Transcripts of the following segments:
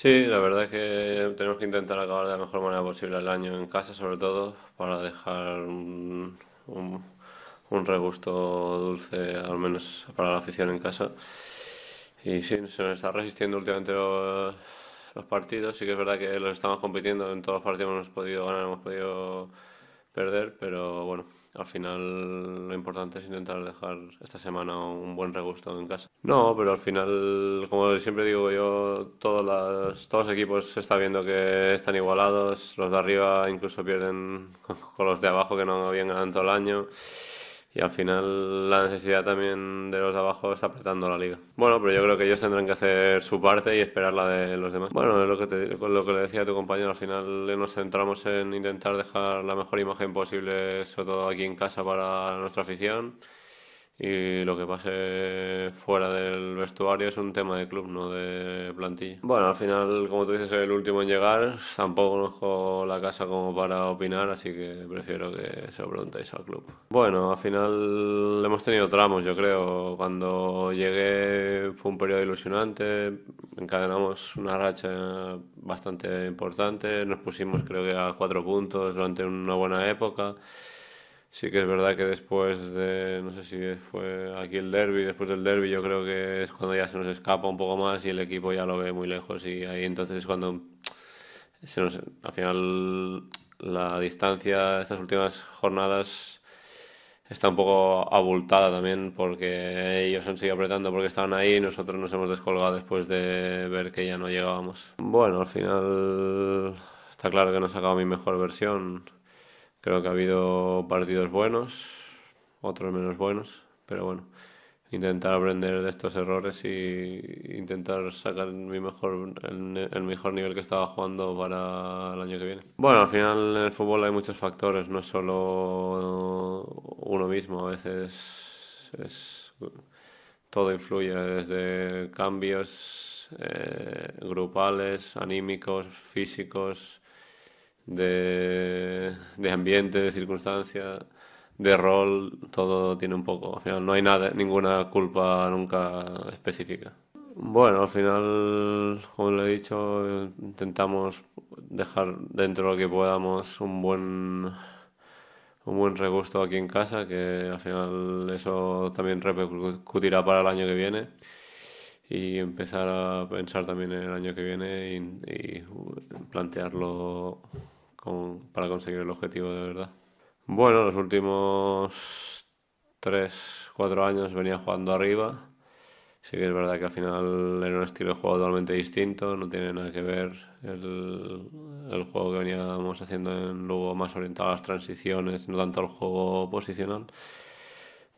Sí, la verdad es que tenemos que intentar acabar de la mejor manera posible el año en casa, sobre todo, para dejar un, un, regusto dulce, al menos para la afición en casa. Y sí, se nos está resistiendo últimamente los, los partidos. Sí que es verdad que los estamos compitiendo en todos los partidos, hemos podido ganar, hemos podido perder, pero bueno, al final lo importante es intentar dejar esta semana un buen regusto en casa. No, pero al final, como siempre digo yo, todos los equipos se está viendo que están igualados, los de arriba incluso pierden con los de abajo que no habían ganado el año y al final la necesidad también de los de abajo está apretando la liga. Bueno, pero yo creo que ellos tendrán que hacer su parte y esperar la de los demás. Bueno, es lo que, te, lo que le decía a tu compañero, al final nos centramos en intentar dejar la mejor imagen posible, sobre todo aquí en casa para nuestra afición y lo que pase fuera del vestuario es un tema de club, no de plantilla. Bueno, al final, como tú dices, el último en llegar, tampoco conozco la casa como para opinar, así que prefiero que se lo preguntéis al club. Bueno, al final hemos tenido tramos, yo creo. Cuando llegué fue un periodo ilusionante, encadenamos una racha bastante importante, nos pusimos creo que a cuatro puntos durante una buena época. Sí que es verdad que después de, no sé si fue aquí el derby, después del derby yo creo que es cuando ya se nos escapa un poco más y el equipo ya lo ve muy lejos y ahí entonces es cuando se al final la distancia estas últimas jornadas está un poco abultada también porque ellos han seguido apretando porque estaban ahí y nosotros nos hemos descolgado después de ver que ya no llegábamos. Bueno, al final está claro que no he sacado mi mejor versión Creo que ha habido partidos buenos, otros menos buenos, pero bueno, intentar aprender de estos errores y intentar sacar mi mejor, el, mejor nivel que estaba jugando para el año que viene. Bueno, al final en el fútbol hay muchos factores, no es solo uno mismo, a veces todo influye, desde cambios eh, grupales, anímicos, físicos de, ambiente, de circunstancia, de rol, todo tiene un poco. Al final no hay nada, ninguna culpa nunca específica. Bueno, al final, como le he dicho, intentamos dejar dentro de lo que podamos un buen un buen regusto aquí en casa, que al final eso también repercutirá para el año que viene y empezar a pensar también en el año que viene y plantearlo para conseguir el objetivo de verdad. Bueno, los últimos 3, 4 años venía jugando arriba. Sí que es verdad que al final era un estilo de juego totalmente distinto, no tiene nada que ver el, juego que veníamos haciendo en Lugo más orientado a las transiciones, no tanto al juego posicional.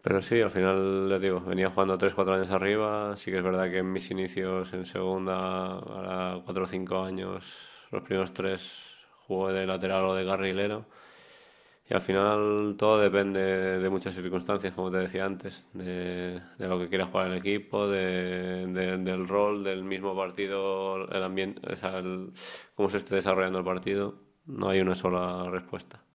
Pero sí, al final, les digo, venía jugando 3-4 años arriba. Sí que es verdad que en mis inicios en segunda, ahora 4 o 5 años, los primeros 3 juego de lateral o de carrilero. Y al final todo depende de muchas circunstancias, como te decía antes, de, lo que quiera jugar el equipo, del rol, del mismo partido, el ambiente, cómo se esté desarrollando el partido. No hay una sola respuesta.